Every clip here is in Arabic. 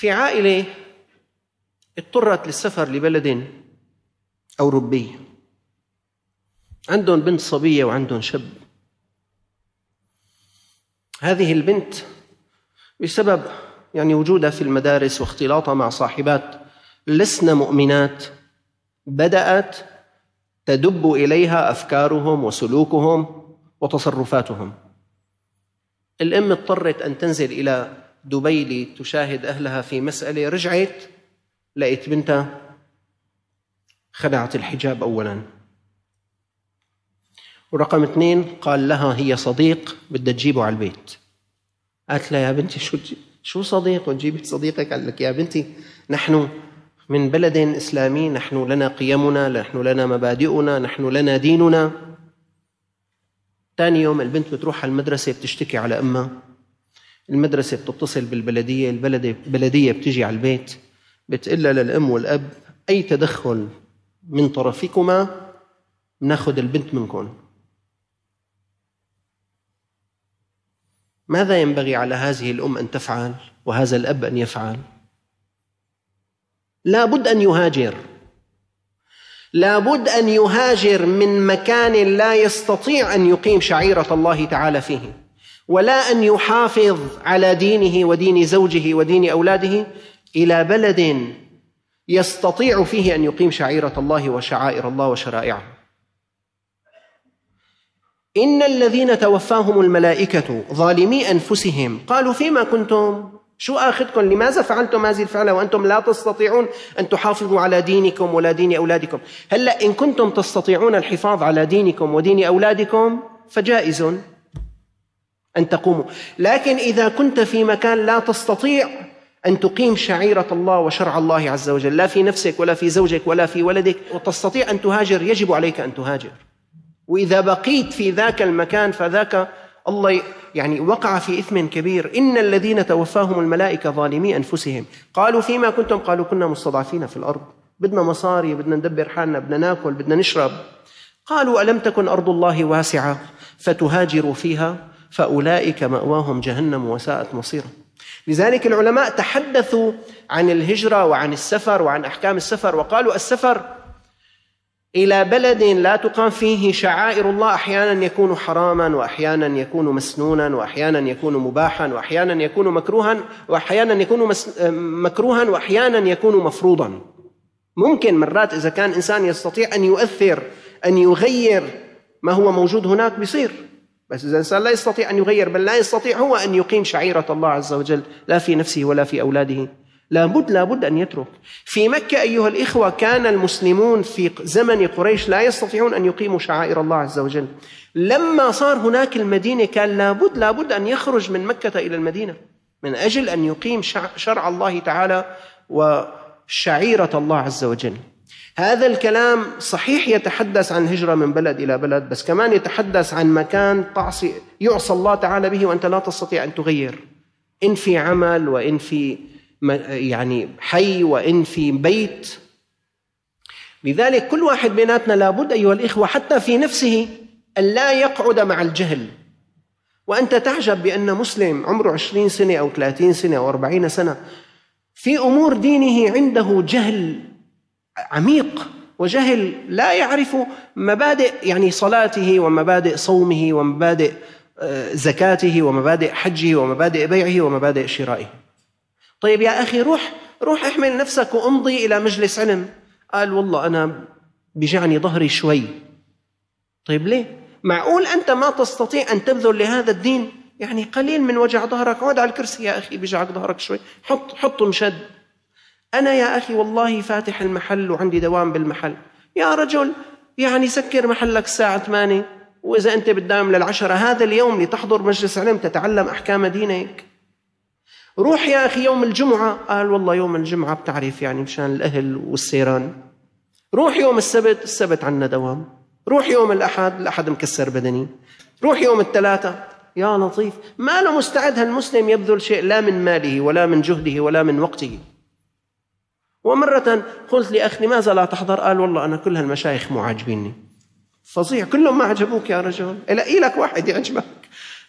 في عائلة اضطرت للسفر لبلد أوروبي عندهم بنت صبية وعندهم شاب هذه البنت بسبب يعني وجودها في المدارس واختلاطها مع صاحبات لسن مؤمنات بدأت تدب إليها أفكارهم وسلوكهم وتصرفاتهم الأم اضطرت أن تنزل إلى دبي لتشاهد أهلها في مسألة رجعت لقيت بنتها خلعت الحجاب أولا ورقم اثنين قال لها هي صديق بدها تجيبه على البيت قالت لها يا بنتي شو شو صديق وتجيب صديقك قال لك يا بنتي نحن من بلد إسلامي نحن لنا قيمنا نحن لنا مبادئنا نحن لنا ديننا ثاني يوم البنت بتروح على المدرسة بتشتكي على أمها المدرسة بتتصل بالبلدية البلدية بتجي على البيت بتقول للأم والأب أي تدخل من طرفكما ناخذ البنت منكم ماذا ينبغي على هذه الأم أن تفعل وهذا الأب أن يفعل لابد أن يهاجر لابد أن يهاجر من مكان لا يستطيع أن يقيم شعيرة الله تعالى فيه ولا ان يحافظ على دينه ودين زوجه ودين اولاده الى بلد يستطيع فيه ان يقيم شعيره الله وشعائر الله وشرائعه ان الذين توفاهم الملائكه ظالمي انفسهم قالوا فيما كنتم شو آخذكم لماذا فعلتم هذه الفعلة وأنتم لا تستطيعون أن تحافظوا على دينكم ولا دين أولادكم هلأ إن كنتم تستطيعون الحفاظ على دينكم ودين أولادكم فجائز أن تقوموا لكن إذا كنت في مكان لا تستطيع أن تقيم شعيرة الله وشرع الله عز وجل لا في نفسك ولا في زوجك ولا في ولدك وتستطيع أن تهاجر يجب عليك أن تهاجر وإذا بقيت في ذاك المكان فذاك الله يعني وقع في إثم كبير إن الذين توفاهم الملائكة ظالمي أنفسهم قالوا فيما كنتم قالوا كنا مستضعفين في الأرض بدنا مصاري بدنا ندبر حالنا بدنا ناكل بدنا نشرب قالوا ألم تكن أرض الله واسعة فتهاجروا فيها فأولئك مأواهم جهنم وساءت مصيرا لذلك العلماء تحدثوا عن الهجرة وعن السفر وعن أحكام السفر وقالوا السفر إلى بلد لا تقام فيه شعائر الله أحيانا يكون حراما وأحيانا يكون مسنونا وأحيانا يكون مباحا وأحيانا يكون مكروها وأحيانا يكون مكروها وأحيانا يكون مفروضا ممكن مرات إذا كان إنسان يستطيع أن يؤثر أن يغير ما هو موجود هناك بيصير بس إذا الإنسان لا يستطيع أن يغير بل لا يستطيع هو أن يقيم شعيرة الله عز وجل لا في نفسه ولا في أولاده لابد لابد أن يترك في مكة أيها الإخوة كان المسلمون في زمن قريش لا يستطيعون أن يقيموا شعائر الله عز وجل لما صار هناك المدينة كان لابد لابد أن يخرج من مكة إلى المدينة من أجل أن يقيم شرع الله تعالى وشعيرة الله عز وجل هذا الكلام صحيح يتحدث عن هجرة من بلد إلى بلد بس كمان يتحدث عن مكان تعصي يعصى الله تعالى به وأنت لا تستطيع أن تغير إن في عمل وإن في يعني حي وإن في بيت لذلك كل واحد بيناتنا لابد أيها الإخوة حتى في نفسه أن لا يقعد مع الجهل وأنت تعجب بأن مسلم عمره عشرين سنة أو ثلاثين سنة أو أربعين سنة في أمور دينه عنده جهل عميق وجهل لا يعرف مبادئ يعني صلاته ومبادئ صومه ومبادئ آه، زكاته ومبادئ حجه ومبادئ بيعه ومبادئ شرائه طيب يا أخي روح روح احمل نفسك وامضي إلى مجلس علم قال والله أنا بجعني ظهري شوي طيب ليه معقول أنت ما تستطيع أن تبذل لهذا الدين يعني قليل من وجع ظهرك اقعد على الكرسي يا أخي بجعك ظهرك شوي حط حط مشد أنا يا أخي والله فاتح المحل وعندي دوام بالمحل يا رجل يعني سكر محلك الساعة 8 وإذا أنت بتداوم للعشرة هذا اليوم لتحضر مجلس علم تتعلم أحكام دينك روح يا أخي يوم الجمعة قال والله يوم الجمعة بتعرف يعني مشان الأهل والسيران روح يوم السبت السبت عنا دوام روح يوم الأحد الأحد مكسر بدني روح يوم الثلاثة يا لطيف ما له مستعد هالمسلم يبذل شيء لا من ماله ولا من جهده ولا من وقته ومرة قلت لأخ لماذا لا تحضر قال والله أنا كل هالمشايخ مو عاجبيني فظيع كلهم ما عجبوك يا رجل إلى لك واحد يعجبك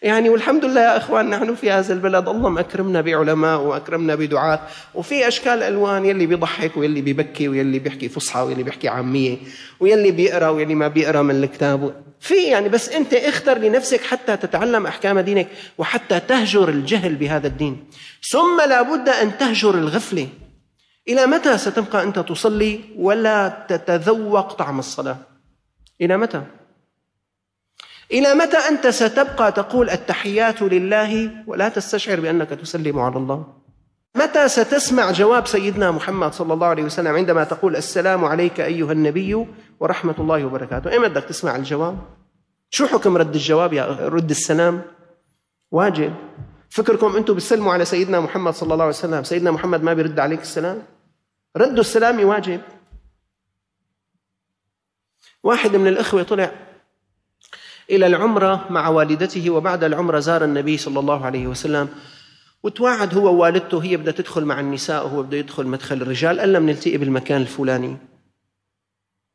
يعني والحمد لله يا اخوان نحن في هذا البلد الله أكرمنا بعلماء واكرمنا بدعاة وفي اشكال الوان يلي بيضحك ويلي بيبكي ويلي بيحكي فصحى ويلي بيحكي عاميه ويلي بيقرا ويلي ما بيقرا من الكتاب في يعني بس انت اختر لنفسك حتى تتعلم احكام دينك وحتى تهجر الجهل بهذا الدين ثم لابد ان تهجر الغفله إلى متى ستبقى أنت تصلي ولا تتذوق طعم الصلاة؟ إلى متى؟ إلى متى أنت ستبقى تقول التحيات لله ولا تستشعر بأنك تسلم على الله؟ متى ستسمع جواب سيدنا محمد صلى الله عليه وسلم عندما تقول السلام عليك أيها النبي ورحمة الله وبركاته؟ إمتى بدك تسمع الجواب؟ شو حكم رد الجواب يا رد السلام؟ واجب فكركم انتم بتسلموا على سيدنا محمد صلى الله عليه وسلم سيدنا محمد ما بيرد عليك السلام رد السلام واجب واحد من الإخوة طلع إلى العمرة مع والدته وبعد العمرة زار النبي صلى الله عليه وسلم وتواعد هو ووالدته هي بدها تدخل مع النساء وهو بده يدخل مدخل الرجال قال لها بنلتقي بالمكان الفلاني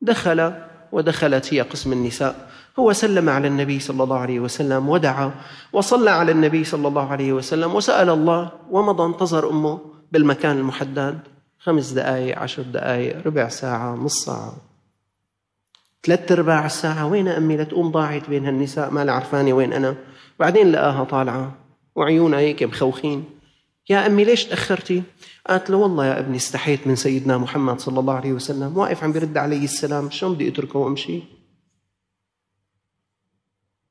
دخل ودخلت هي قسم النساء هو سلم على النبي صلى الله عليه وسلم ودعا وصلى على النبي صلى الله عليه وسلم وسأل الله ومضى انتظر أمه بالمكان المحدد خمس دقائق عشر دقائق ربع ساعة نص ساعة ثلاث ارباع الساعة وين أمي لتقوم ضاعت بين هالنساء ما عرفانة وين أنا بعدين لقاها طالعة وعيونها هيك مخوخين يا أمي ليش تأخرتي؟ قالت له والله يا ابني استحيت من سيدنا محمد صلى الله عليه وسلم واقف عم بيرد علي السلام شلون بدي أتركه وأمشي؟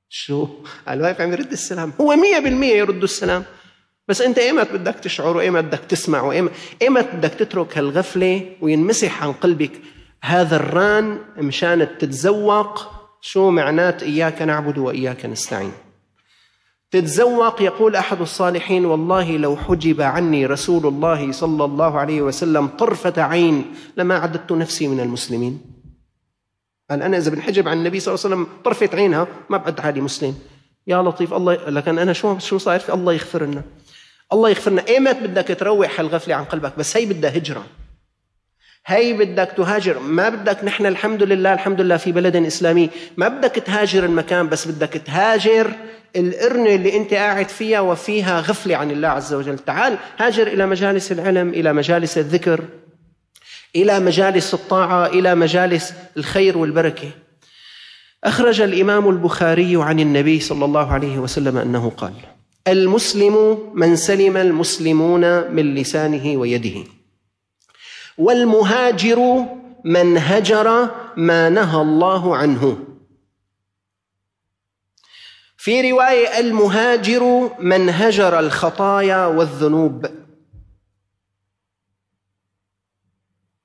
شو؟ قال واقف عم يرد السلام هو 100% يرد السلام بس انت ايمت بدك تشعر وايمت بدك تسمع وايمت بدك تترك هالغفله وينمسح عن قلبك هذا الران مشان تتذوق شو معنات اياك نعبد واياك نستعين تتذوق يقول احد الصالحين والله لو حجب عني رسول الله صلى الله عليه وسلم طرفه عين لما عددت نفسي من المسلمين قال انا اذا بنحجب عن النبي صلى الله عليه وسلم طرفة عينها ما بعد حالي مسلم يا لطيف الله لكن أنا شو شو صاير في الله يغفر لنا الله يغفر لنا ايمت بدك تروح هالغفلة عن قلبك بس هي بدها هجرة هي بدك تهاجر ما بدك نحن الحمد لله الحمد لله في بلد إسلامي ما بدك تهاجر المكان بس بدك تهاجر القرنة اللي أنت قاعد فيها وفيها غفلة عن الله عز وجل تعال هاجر إلى مجالس العلم إلى مجالس الذكر الى مجالس الطاعه الى مجالس الخير والبركه اخرج الامام البخاري عن النبي صلى الله عليه وسلم انه قال المسلم من سلم المسلمون من لسانه ويده والمهاجر من هجر ما نهى الله عنه في روايه المهاجر من هجر الخطايا والذنوب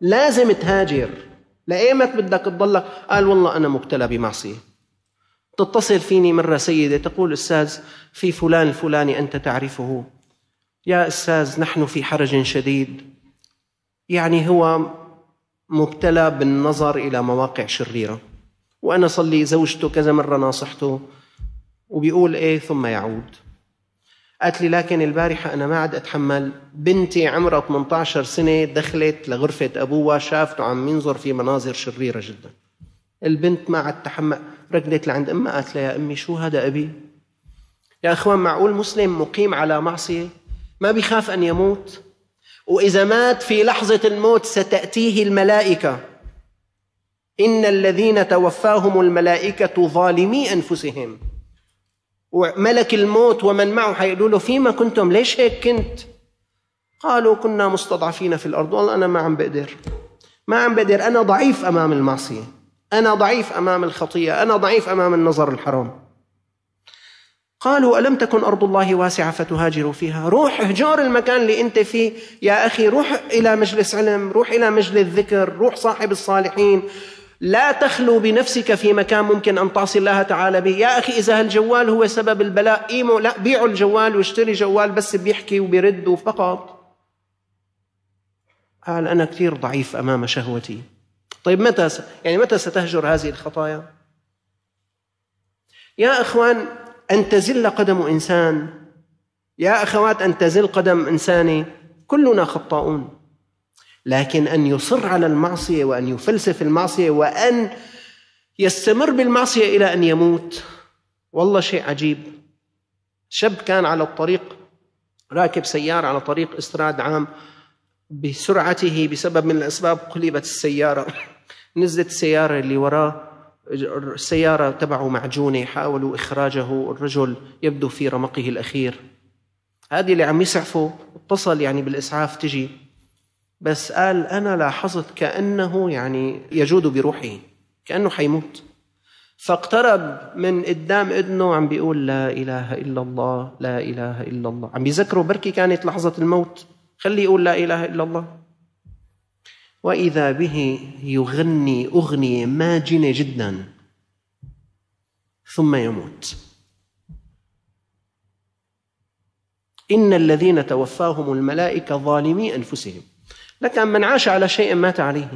لازم تهاجر لأيمت بدك تضلك قال والله أنا مبتلى بمعصية تتصل فيني مرة سيدة تقول أستاذ في فلان الفلاني أنت تعرفه يا أستاذ نحن في حرج شديد يعني هو مبتلى بالنظر إلى مواقع شريرة وأنا صلي زوجته كذا مرة ناصحته وبيقول إيه ثم يعود قالت لي لكن البارحة أنا ما عاد أتحمل بنتي عمرها 18 سنة دخلت لغرفة أبوها شافته عم ينظر في مناظر شريرة جدا البنت ما عاد تحمل ركضت لعند أمها قالت لها يا أمي شو هذا أبي يا أخوان معقول مسلم مقيم على معصية ما بيخاف أن يموت وإذا مات في لحظة الموت ستأتيه الملائكة إن الذين توفاهم الملائكة ظالمي أنفسهم وملك الموت ومن معه حيقولوا له فيما كنتم ليش هيك كنت قالوا كنا مستضعفين في الارض والله انا ما عم بقدر ما عم بقدر انا ضعيف امام المعصيه انا ضعيف امام الخطيه انا ضعيف امام النظر الحرام قالوا الم تكن ارض الله واسعه فتهاجروا فيها روح اهجار المكان اللي انت فيه يا اخي روح الى مجلس علم روح الى مجلس ذكر روح صاحب الصالحين لا تخلو بنفسك في مكان ممكن أن تعصي الله تعالى به يا أخي إذا هالجوال هو سبب البلاء إيمو لا بيعوا الجوال واشتري جوال بس بيحكي وبيرد فقط قال آه، أنا كثير ضعيف أمام شهوتي طيب متى س... يعني متى ستهجر هذه الخطايا يا إخوان أن تزل قدم إنسان يا أخوات أن تزل قدم إنساني كلنا خطاؤون لكن ان يصر على المعصيه وان يفلسف المعصيه وان يستمر بالمعصيه الى ان يموت والله شيء عجيب شاب كان على الطريق راكب سياره على طريق استراد عام بسرعته بسبب من الاسباب قلبت السياره نزلت السياره اللي وراه السياره تبعه معجونه حاولوا اخراجه الرجل يبدو في رمقه الاخير هذه اللي عم يسعفه اتصل يعني بالاسعاف تجي بس قال أنا لاحظت كأنه يعني يجود بروحه كأنه حيموت فاقترب من قدام ابنه عم بيقول لا إله إلا الله لا إله إلا الله عم بيذكره بركي كانت لحظة الموت خليه يقول لا إله إلا الله وإذا به يغني أغنية ماجنة جدا ثم يموت إن الذين توفاهم الملائكة ظالمي أنفسهم لكن من عاش على شيء مات عليه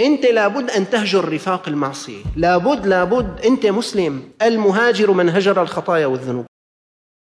انت لابد ان تهجر رفاق المعصيه لابد لابد انت مسلم المهاجر من هجر الخطايا والذنوب